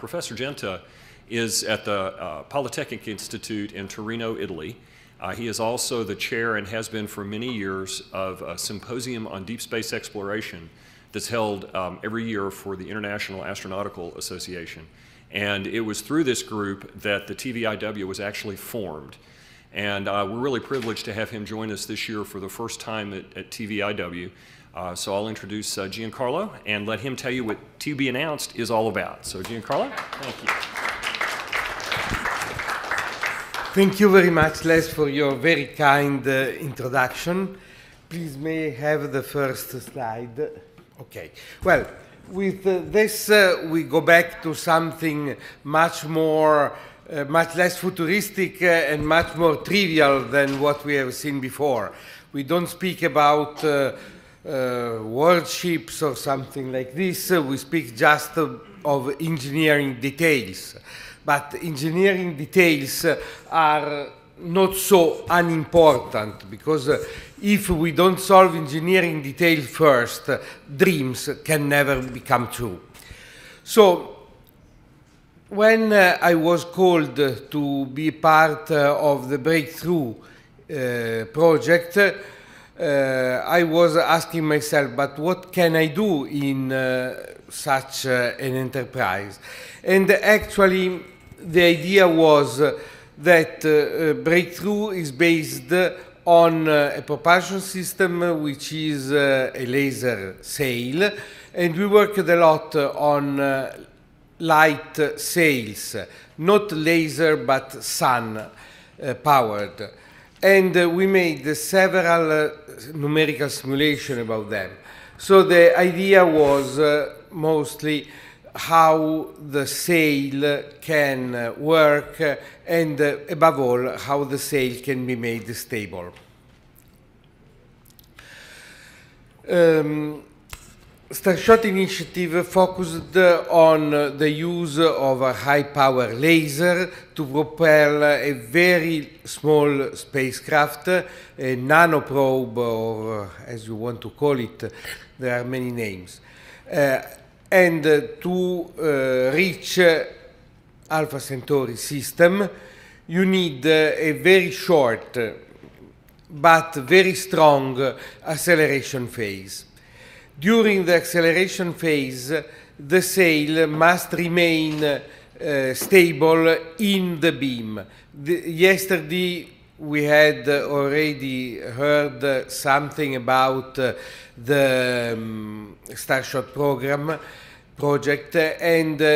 Professor Genta is at the uh, Polytechnic Institute in Torino, Italy. Uh, he is also the chair and has been for many years of a symposium on deep space exploration that's held um, every year for the International Astronautical Association. And it was through this group that the TVIW was actually formed. And uh, we're really privileged to have him join us this year for the first time at, at TVIW. Uh, so I'll introduce uh, Giancarlo and let him tell you what To Be Announced is all about. So Giancarlo, thank you. Thank you very much, Les, for your very kind uh, introduction. Please may I have the first slide. Okay. Well, with uh, this, uh, we go back to something much more uh, much less futuristic uh, and much more trivial than what we have seen before. We don't speak about uh, uh, warships or something like this, uh, we speak just of engineering details. But engineering details uh, are not so unimportant because uh, if we don't solve engineering detail first, uh, dreams can never become true. So when I was called to be part of the breakthrough project, uh, I was asking myself, but what can I do in uh, such uh, an enterprise? And actually, the idea was that Breakthrough is based on a propulsion system which is a laser sail, and we worked a lot on light sails, not laser but sun uh, powered. And uh, we made several numerical simulation about them. So the idea was uh, mostly how the sail can uh, work uh, and above all how the sail can be made stable. Um, Starshot initiative focused on the use of a high power laser to propel a very small spacecraft, a nanoprobe, or uh, as you want to call it, there are many names, uh, and to uh, reach uh, Alpha Centauri system, you need uh, a very short but very strong acceleration phase. During the acceleration phase, the sail must remain uh, stable in the beam. The, yesterday, we had already heard something about uh, the um, Starshot program project and uh,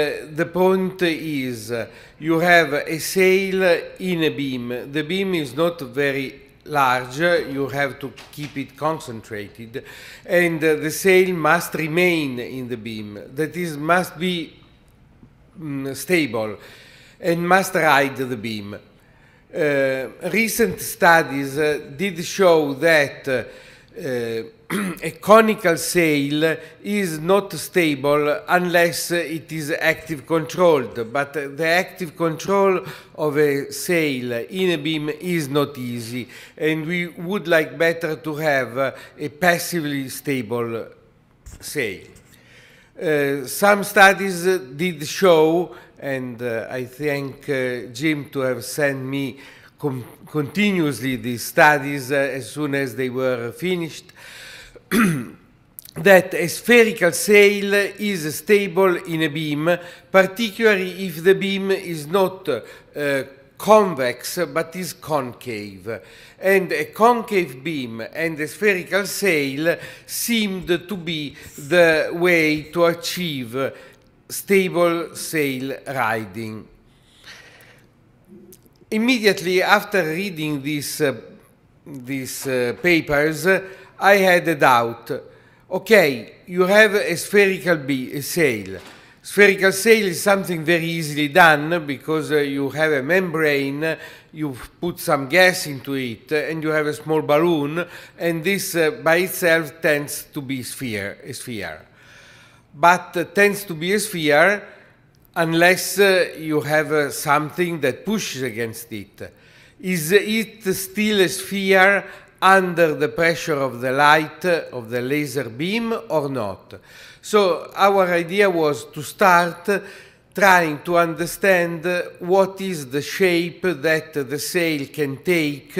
the point is you have a sail in a beam. The beam is not very large, you have to keep it concentrated, and uh, the sail must remain in the beam. That is, must be mm, stable and must ride the beam. Uh, recent studies uh, did show that uh, a conical sail is not stable unless it is active controlled, but the active control of a sail in a beam is not easy, and we would like better to have a passively stable sail. Uh, some studies did show, and uh, I thank uh, Jim to have sent me continuously these studies uh, as soon as they were finished. that a spherical sail is stable in a beam, particularly if the beam is not uh, convex but is concave. And a concave beam and a spherical sail seemed to be the way to achieve stable sail riding. Immediately after reading these uh, these uh, papers, I had a doubt. Okay, you have a spherical sail. Spherical sail is something very easily done because uh, you have a membrane, you put some gas into it, uh, and you have a small balloon, and this uh, by itself tends to be sphere, a sphere. But uh, tends to be a sphere unless uh, you have uh, something that pushes against it. Is it still a sphere under the pressure of the light of the laser beam or not. So our idea was to start trying to understand what is the shape that the sail can take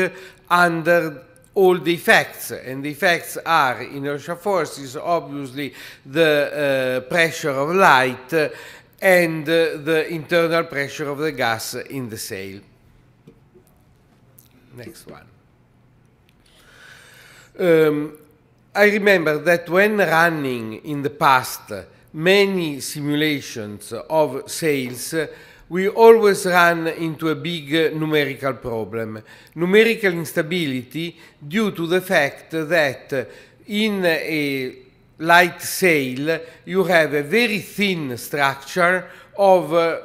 under all the effects, and the effects are inertia forces, obviously the uh, pressure of light uh, and uh, the internal pressure of the gas in the sail. Next one. Um, I remember that when running in the past many simulations of sales, we always run into a big numerical problem. Numerical instability due to the fact that in a light sail you have a very thin structure of uh,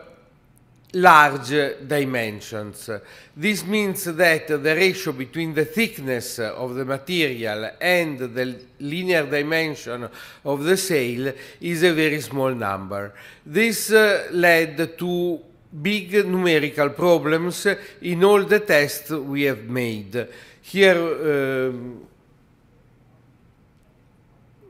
large dimensions. This means that the ratio between the thickness of the material and the linear dimension of the sail is a very small number. This uh, led to big numerical problems in all the tests we have made. Here um,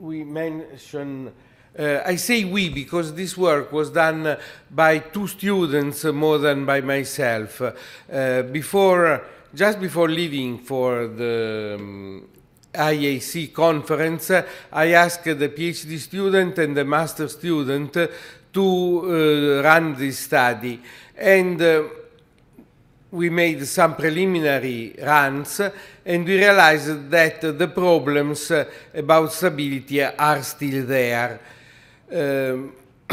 we mention uh, I say we because this work was done uh, by two students more than by myself. Uh, before, just before leaving for the um, IAC conference, I asked the PhD student and the master student to uh, run this study. And uh, we made some preliminary runs and we realized that the problems about stability are still there. Um,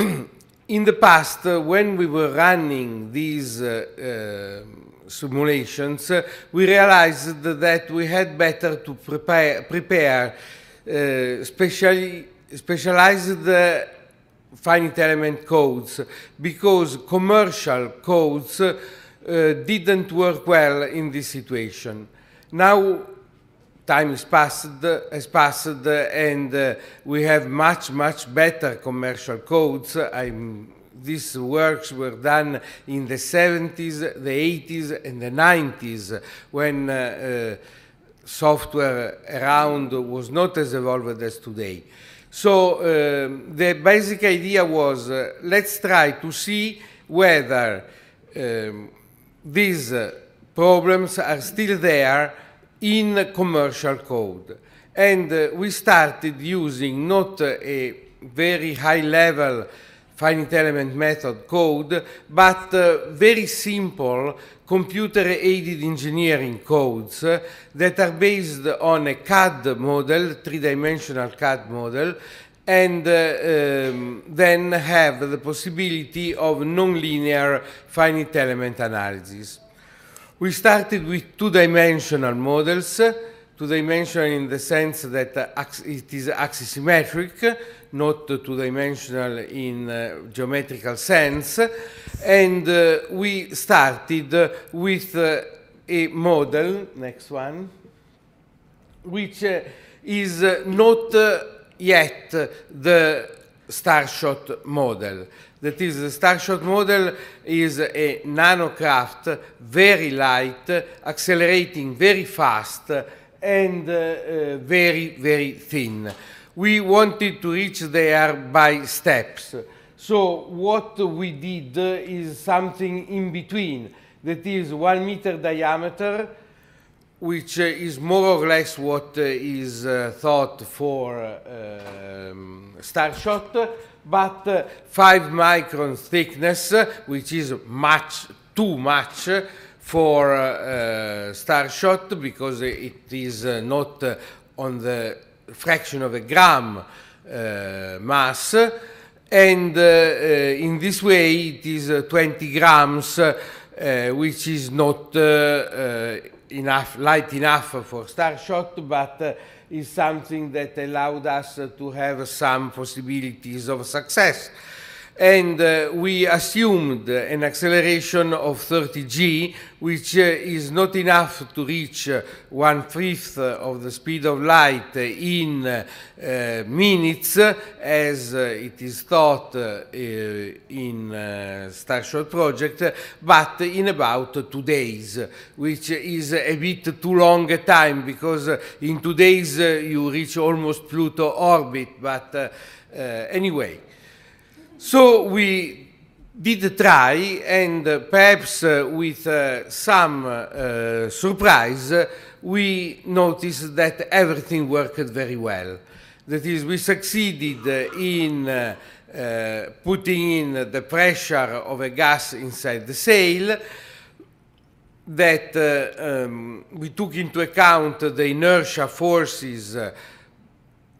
in the past, uh, when we were running these uh, um, simulations, uh, we realized that we had better to prepare, prepare specially specialized uh, finite element codes because commercial codes uh, didn't work well in this situation. Now time has passed, has passed, and uh, we have much, much better commercial codes. I'm, these works were done in the 70s, the 80s, and the 90s, when uh, uh, software around was not as evolved as today. So uh, the basic idea was, uh, let's try to see whether um, these uh, problems are still there in commercial code. And uh, we started using not a very high level finite element method code, but uh, very simple computer aided engineering codes uh, that are based on a CAD model, three dimensional CAD model, and uh, um, then have the possibility of nonlinear finite element analysis. We started with two-dimensional models, two-dimensional in the sense that uh, it is axisymmetric, not two-dimensional in uh, geometrical sense, and uh, we started with a model, next one, which is not yet the starshot model, that is, the Starshot model is a nanocraft, very light, accelerating very fast, and uh, uh, very, very thin. We wanted to reach there by steps. So what we did is something in between, that is one meter diameter, which uh, is more or less what uh, is uh, thought for um, Starshot, but 5 micron thickness, which is much too much for uh, Starshot because it is not on the fraction of a gram uh, mass and uh, in this way it is 20 grams which is not enough, light enough for Starshot, but uh, is something that allowed us to have some possibilities of success and uh, we assumed an acceleration of 30g, which uh, is not enough to reach uh, one-fifth of the speed of light in uh, minutes, as uh, it is thought uh, in uh, Starshot project, but in about two days, which is a bit too long a time, because in two days you reach almost Pluto orbit, but anyway, so we did try, and perhaps uh, with uh, some uh, surprise, we noticed that everything worked very well. That is, we succeeded in uh, putting in the pressure of a gas inside the sail, that uh, um, we took into account the inertia forces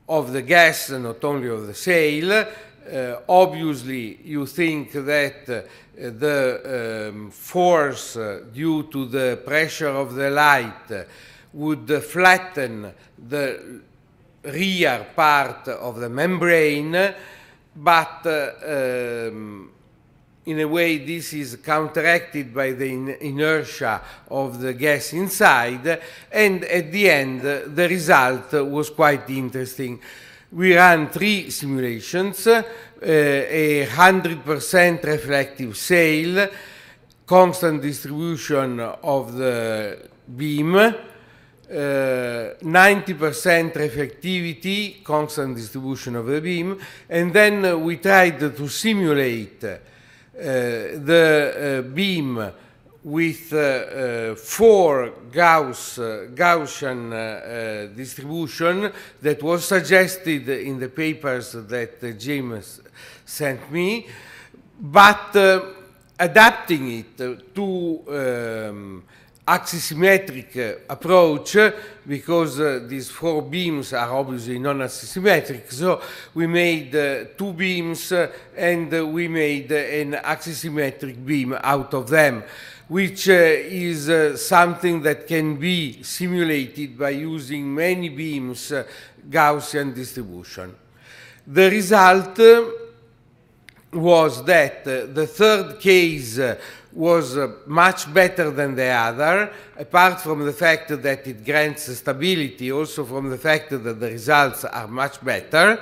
of the gas, not only of the sail, uh, obviously, you think that uh, the um, force uh, due to the pressure of the light uh, would flatten the rear part of the membrane, but uh, um, in a way this is counteracted by the in inertia of the gas inside, and at the end uh, the result was quite interesting. We ran three simulations, uh, a 100% reflective sail, constant distribution of the beam, 90% eh, reflectivity, constant distribution of the beam, and then we tried to simulate uh, the beam with uh, uh, four Gauss, uh, Gaussian uh, uh, distribution that was suggested in the papers that uh, James sent me, but adapting it to um, axisymmetric approach because these four beams are obviously non-axisymmetric. So we made two beams and we made an axisymmetric beam out of them which uh, is uh, something that can be simulated by using many beams uh, Gaussian distribution. The result uh, was that uh, the third case uh, was much better than the other, apart from the fact that it grants stability, also from the fact that the results are much better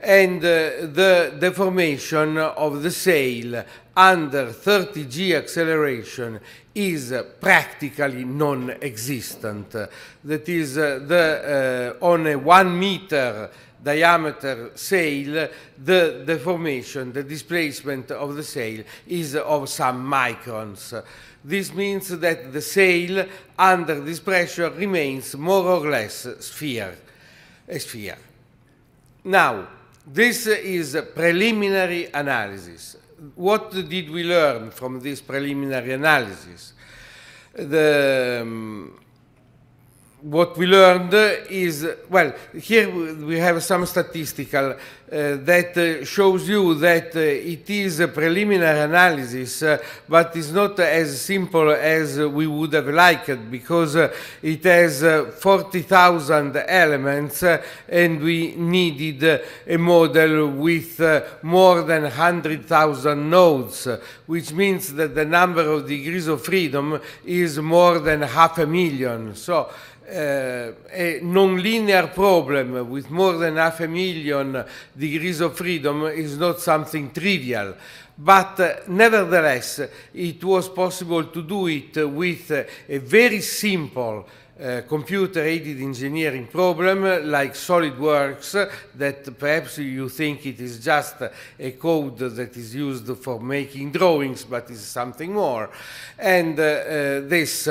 and uh, the deformation of the sail under 30g acceleration is practically non-existent. That is, uh, the, uh, on a one meter diameter sail, the deformation, the displacement of the sail is of some microns. This means that the sail under this pressure remains more or less sphere, a sphere. Now, this is a preliminary analysis. What did we learn from this preliminary analysis? The um, what we learned is well here we have some statistical uh, that uh, shows you that uh, it is a preliminary analysis uh, but it's not as simple as we would have liked because uh, it has uh, 40,000 elements and we needed a model with more than 100,000 nodes which means that the number of degrees of freedom is more than half a million so uh, eh, a eh, non-linear problem with more than half a million degrees of freedom is not something trivial. But uh, nevertheless, it was possible to do it with a very simple uh, computer-aided engineering problem like SolidWorks that perhaps you think it is just a code that is used for making drawings but is something more. And this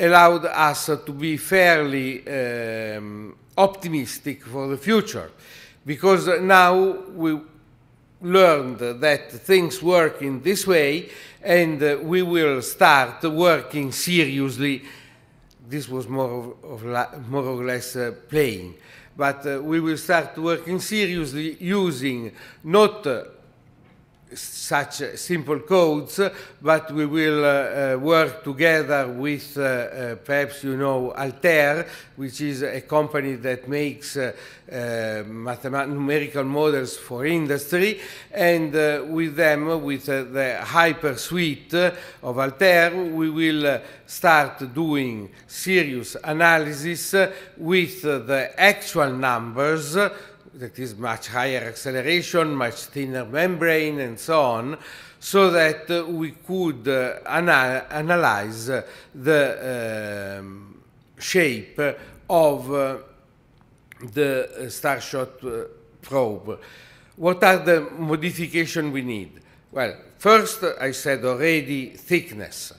allowed us to be fairly um, optimistic for the future because now we learned that things work in this way and we will start working seriously. This was more, of, of more or less uh, playing, but uh, we will start working seriously using not uh, such uh, simple codes, but we will uh, uh, work together with uh, uh perhaps you know Altair, which is a company that makes uh, numerical models for industry, and with them, with the Hyper Suite of Altair, we will start doing serious analysis with the actual numbers that is much higher acceleration, much thinner membrane, and so on, so that uh, we could uh, ana analyze um, uh, the shape uh, of the Starshot uh, probe. What are the modification we need? Well, first, uh, I said already thickness.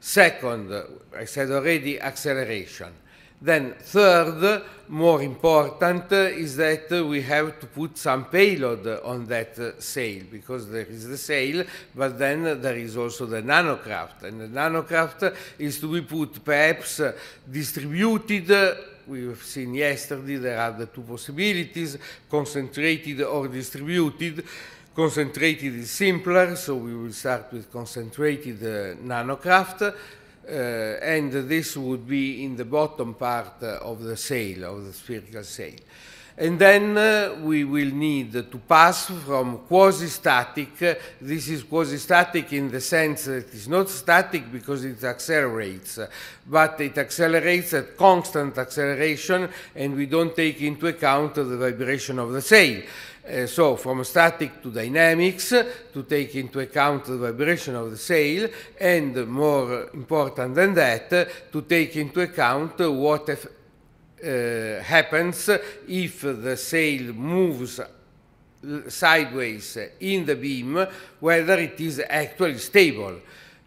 Second, I said already acceleration. Then third, more important, is that we have to put some payload on that uh, sail, because there is the sail, but then there is also the nanocraft. And the nanocraft is to be put perhaps uh, distributed we've seen yesterday, there are the two possibilities, concentrated or distributed. Concentrated is simpler, so we will start with concentrated uh, nanocraft. Uh, and this would be in the bottom part of the sail, of the spherical sail. And then uh, we will need to pass from quasi-static, uh, this is quasi-static in the sense that it's not static because it accelerates, uh, but it accelerates at constant acceleration and we don't take into account the vibration of the sail. Eh, so from static to dynamics to take into account the vibration of the sail and more important than that to take into account what uh, happens if the sail moves sideways in the beam whether it is actually stable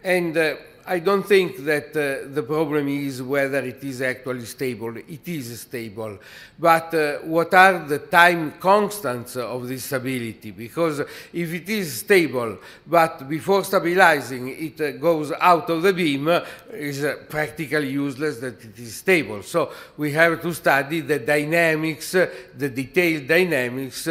and uh, I don't think that uh, the problem is whether it is actually stable. It is stable. But uh, what are the time constants of this stability? Because if it is stable, but before stabilizing it uh, goes out of the beam, uh, is uh, practically useless that it is stable. So we have to study the dynamics, uh, the detailed dynamics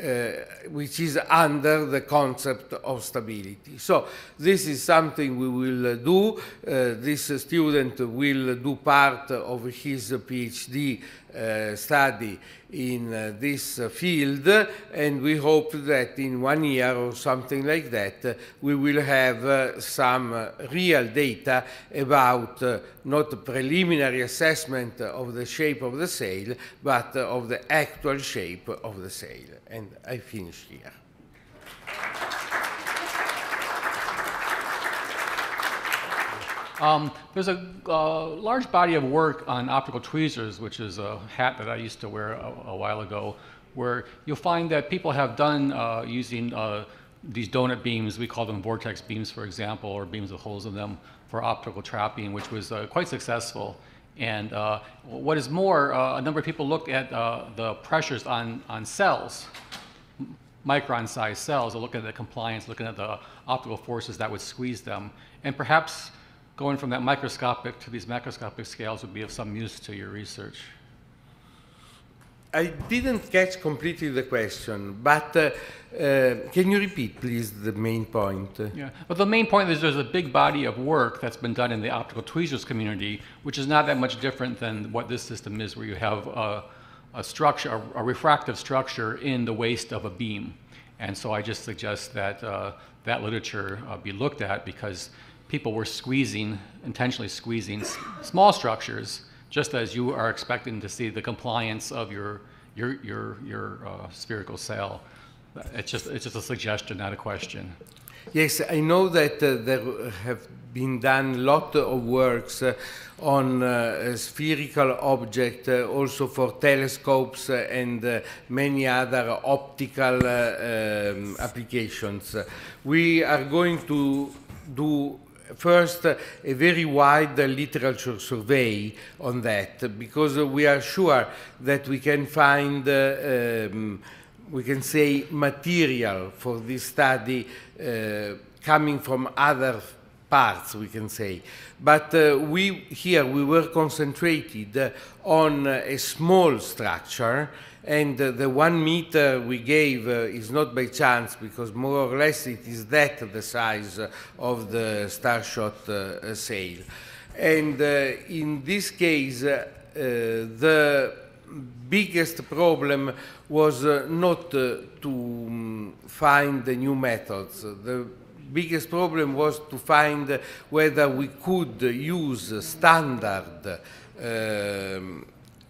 uh, which is under the concept of stability. So this is something we will uh, do. Uh, this student will do part of his PhD uh, study in uh, this field and we hope that in one year or something like that uh, we will have uh, some real data about not preliminary assessment of the shape of the sail but of the actual shape of the sail and I finish here. Um, there's a uh, large body of work on optical tweezers, which is a hat that I used to wear a, a while ago, where you'll find that people have done uh, using uh, these donut beams, we call them vortex beams, for example, or beams with holes in them for optical trapping, which was uh, quite successful. And uh, what is more, uh, a number of people looked at the pressures on, on cells, micron-sized cells, looking at the compliance, looking at the optical forces that would squeeze them. And perhaps going from that microscopic to these macroscopic scales would be of some use to your research. I didn't catch completely the question, but uh, uh, can you repeat, please, the main point? Yeah, well, the main point is there's a big body of work that's been done in the optical tweezers community, which is not that much different than what this system is, where you have a, a structure, a, a, refractive structure in the waist of a beam. And so I just suggest that uh, that literature uh, be looked at because people were squeezing, intentionally squeezing small structures, just as you are expecting to see the compliance of your your your your uh, spherical cell. It's just it's just a suggestion, not a question. Yes, I know that uh, there have been done a lot of works uh, on uh, spherical objects, uh, also for telescopes uh, and uh, many other optical um, applications. We are going to do first a very wide literature survey on that because we are sure that we can find uh, um, we can say material for this study uh, coming from other parts, we can say. But uh, we here we were concentrated on a small structure and the one meter we gave uh, is not by chance because more or less it is that the size uh, of the Starshot uh, sail. And in this case, the biggest problem was uh, not uh, to mm, find the new methods. The biggest problem was to find whether we could use standard uh,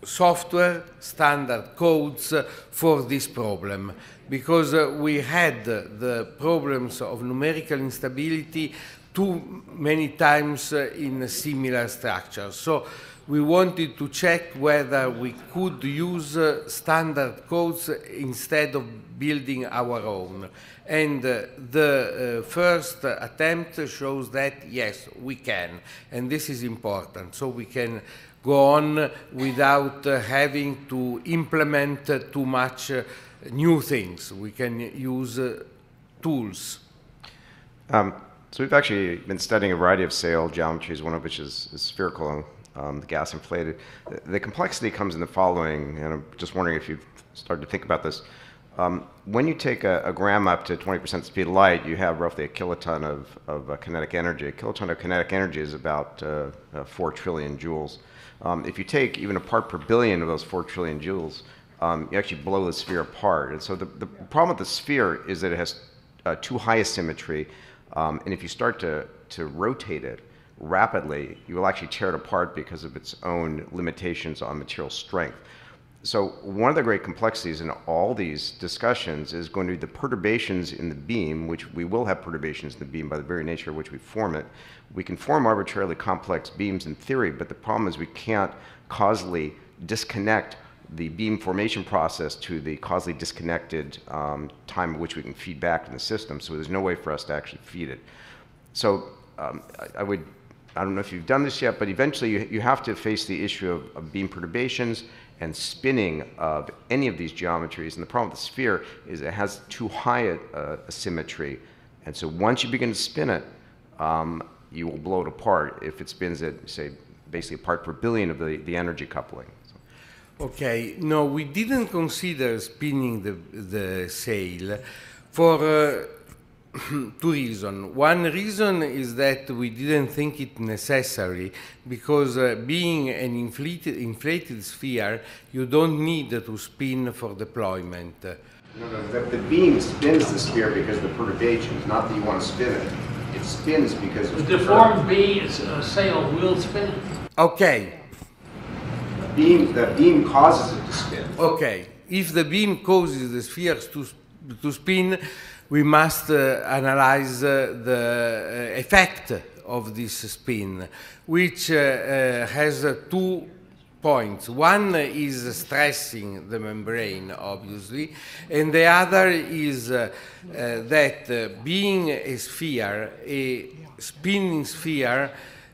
software standard codes for this problem because uh, we had the problems of numerical instability too many times uh, in similar structures. So we wanted to check whether we could use uh, standard codes instead of building our own. And the first attempt shows that, yes, we can. And this is important. So we can go on without having to implement too much uh, new things. We can use uh, tools. Um, so we've actually been studying a variety of sail geometries, one of which is, is spherical and um, the gas inflated. The, the, complexity comes in the following, and I'm just wondering if you've started to think about this. Um, when you take a, a, gram up to 20% speed of light, you have roughly a kiloton of, of uh, kinetic energy. A kiloton of kinetic energy is about uh, uh, 4 trillion joules. Um, if you take even a part per billion of those 4 trillion joules, um, you actually blow the sphere apart. And so the, the problem with the sphere is that it has uh, too high a symmetry, um, and if you start to, to rotate it rapidly, you will actually tear it apart because of its own limitations on material strength so one of the great complexities in all these discussions is going to be the perturbations in the beam, which we will have perturbations in the beam by the very nature of which we form it. We can form arbitrarily complex beams in theory, but the problem is we can't causally disconnect the beam formation process to the causally disconnected um, time at which we can feed back in the system. So there's no way for us to actually feed it. So um, I, I, would, I don't know if you've done this yet, but eventually you, you have to face the issue of, of beam perturbations and spinning of any of these geometries. And the problem with the sphere is it has too high a, a, a symmetry. And so once you begin to spin it, um, you will blow it apart if it spins at, say, basically a part per billion of the, the energy coupling. So. Okay, no, we didn't consider spinning the, the sail for uh, two reasons. One reason is that we didn't think it necessary because uh, being an inflated, inflated, sphere, you don't need to spin for deployment. No, no, that the beam spins the sphere because the perturbation not that you want to spin it. It spins because the deformed beam uh, sail will spin. Okay. The beam, the beam causes it to spin. Okay. If the beam causes the spheres to, to spin, we must uh, analyze uh, the uh, effect of this spin, which has two points. One is stressing the membrane, obviously, and the other is uh, uh, that uh, being a sphere, a spinning sphere,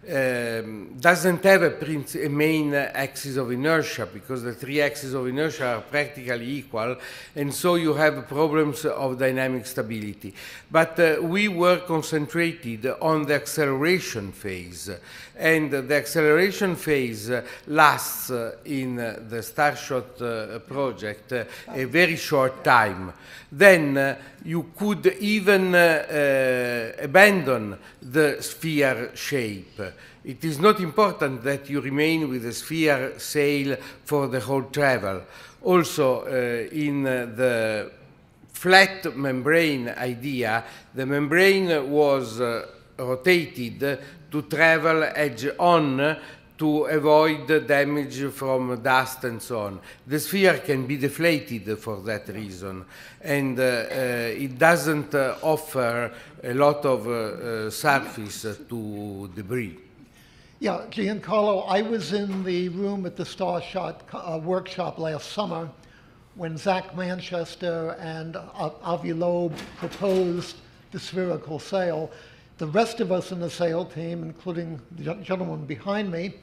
um, doesn't have a, a, main axis of inertia because the three axes of inertia are practically equal, and so you have problems of dynamic stability. But uh, we were concentrated on the acceleration phase, and the acceleration phase lasts in the Starshot uh, project uh, a very short time then uh, you could even uh, uh, abandon the sphere shape. It is not important that you remain with the sphere sail for the whole travel. Also, in the flat membrane idea, the membrane was uh, rotated to travel edge on to avoid damage from dust and so on. The sphere can be deflated for that reason, and uh, uh, it doesn't uh, offer a lot of uh, uh, surface to debris. Yeah, Giancarlo, I was in the room at the Starshot uh, workshop last summer when Zach Manchester and Avi Loeb proposed the spherical sail. The rest of us in the sale team, including the gentleman behind me,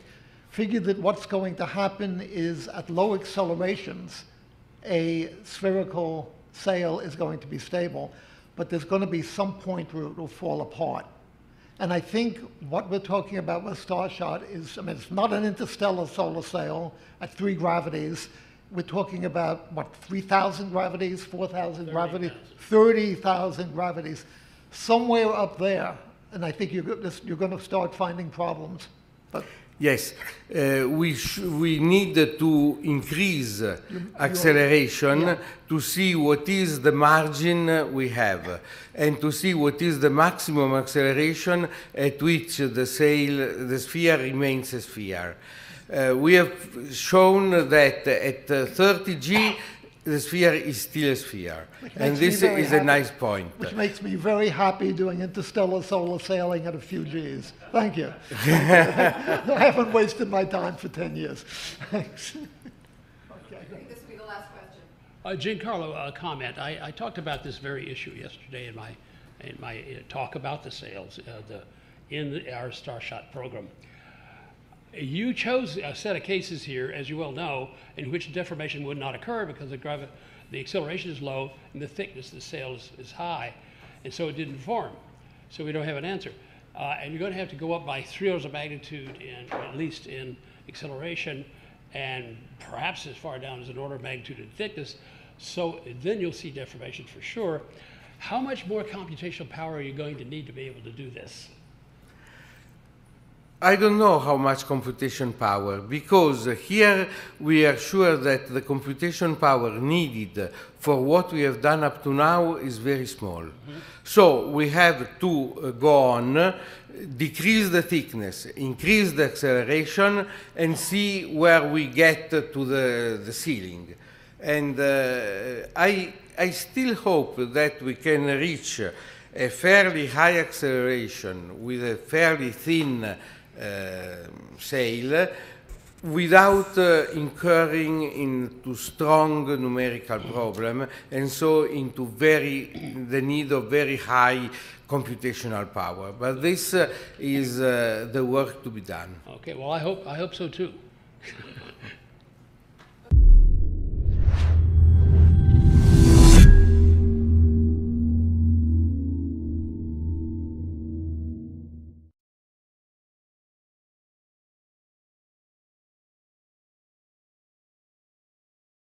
figured that what's going to happen is at low accelerations, a spherical sail is going to be stable, but there's going to be some point where it will fall apart. And I think what we're talking about with Starshot is, I mean, it's not an interstellar solar sail at three gravities. We're talking about, what, 3,000 gravities, 4,000 gravities, 30,000 gravities somewhere up there, and I think you're, you're going to start finding problems. But Yes, uh, we, we need to increase acceleration yeah. to see what is the margin we have and to see what is the maximum acceleration at which the, sail, the sphere remains a sphere. Uh, we have shown that at 30G the sphere is still a sphere. And this is happy, a nice point. Which makes me very happy doing interstellar solar sailing at a few Gs. Thank you. I haven't wasted my time for 10 years. Thanks. okay. This will be the last question. Uh, Giancarlo, a uh, comment. I, I, talked about this very issue yesterday in my, in my uh, talk about the sales uh, the, in our Starshot program. You chose a set of cases here, as you well know, in which deformation would not occur because the, gravi- the acceleration is low and the thickness of the sail is, is high. And so it didn't form. So we don't have an answer. Uh, and you're going to have to go up by three orders of magnitude, in, at least in acceleration, and perhaps as far down as an order of magnitude in thickness. So then you'll see deformation for sure. How much more computational power are you going to need to be able to do this? I don't know how much computation power, because here we are sure that the computation power needed for what we have done up to now is very small. Mm -hmm. So we have to uh, go on, decrease the thickness, increase the acceleration, and see where we get to the, the ceiling. And uh, I, I still hope that we can reach a fairly high acceleration with a fairly thin Eh, sale without eh, incurring into strong numerical problem and so into very the need of very high computational power. But this eh, is the work to be done. Okay. Well, I hope I hope so too.